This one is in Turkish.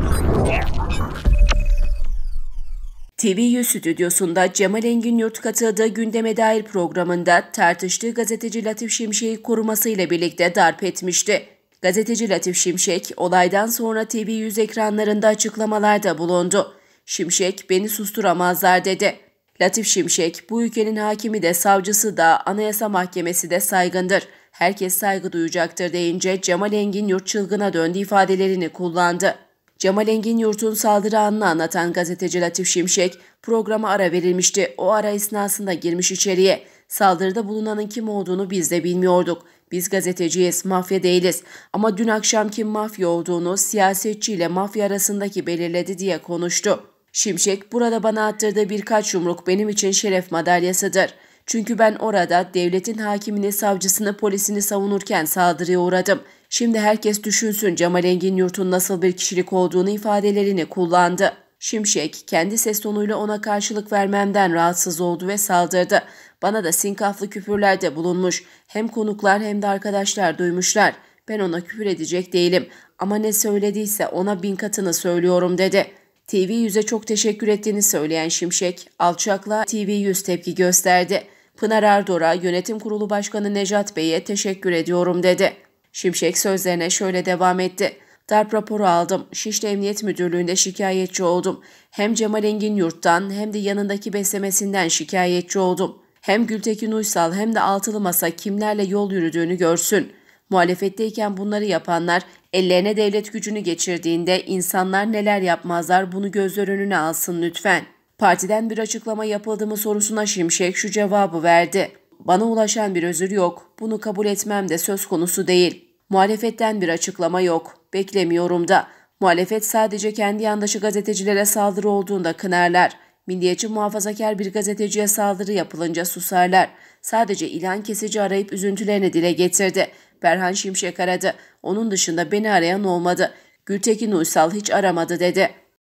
TV TVU stüdyosunda Cemal Engin Yurt katıldığı gündeme dair programında tartıştığı gazeteci Latif Şimşek'i korumasıyla birlikte darp etmişti. Gazeteci Latif Şimşek olaydan sonra TV100 ekranlarında açıklamalarda bulundu. Şimşek beni susturamazlar dedi. Latif Şimşek bu ülkenin hakimi de savcısı da anayasa mahkemesi de saygındır. Herkes saygı duyacaktır deyince Cemal Engin yurt çılgına döndü ifadelerini kullandı. Cemal Engin Yurt'un saldırı anını anlatan gazeteci Latif Şimşek programa ara verilmişti. O ara esnasında girmiş içeriye. Saldırıda bulunanın kim olduğunu biz de bilmiyorduk. Biz gazeteciyiz, mafya değiliz. Ama dün akşam kim mafya olduğunu siyasetçiyle mafya arasındaki belirledi diye konuştu. Şimşek burada bana attırdığı birkaç yumruk benim için şeref madalyasıdır. Çünkü ben orada devletin hakimini, savcısını, polisini savunurken saldırıya uğradım.'' Şimdi herkes düşünsün Cemal Engin Yurt'un nasıl bir kişilik olduğunu ifadelerini kullandı. Şimşek kendi ses tonuyla ona karşılık vermemden rahatsız oldu ve saldırdı. Bana da sinkaflı küfürlerde bulunmuş. Hem konuklar hem de arkadaşlar duymuşlar. Ben ona küfür edecek değilim ama ne söylediyse ona bin katını söylüyorum dedi. TV yüze çok teşekkür ettiğini söyleyen Şimşek, alçakla TV yüz tepki gösterdi. Pınar Erdoğan, yönetim kurulu başkanı Necat Bey'e teşekkür ediyorum dedi. Şimşek sözlerine şöyle devam etti. Darp raporu aldım. Şişli Emniyet Müdürlüğü'nde şikayetçi oldum. Hem Cemal Engin Yurt'tan hem de yanındaki beslemesinden şikayetçi oldum. Hem Gültekin Uysal hem de Altılı Masa kimlerle yol yürüdüğünü görsün. Muhalefetteyken bunları yapanlar ellerine devlet gücünü geçirdiğinde insanlar neler yapmazlar bunu gözler önüne alsın lütfen. Partiden bir açıklama yapıldı mı sorusuna Şimşek şu cevabı verdi. Bana ulaşan bir özür yok. Bunu kabul etmem de söz konusu değil. Muhalefetten bir açıklama yok. Beklemiyorum da. Muhalefet sadece kendi yandaşı gazetecilere saldırı olduğunda kınarlar. Milliyetçi muhafazakar bir gazeteciye saldırı yapılınca susarlar. Sadece ilan kesici arayıp üzüntülerini dile getirdi. Berhan Şimşek aradı. Onun dışında beni arayan olmadı. Gültekin Uysal hiç aramadı dedi.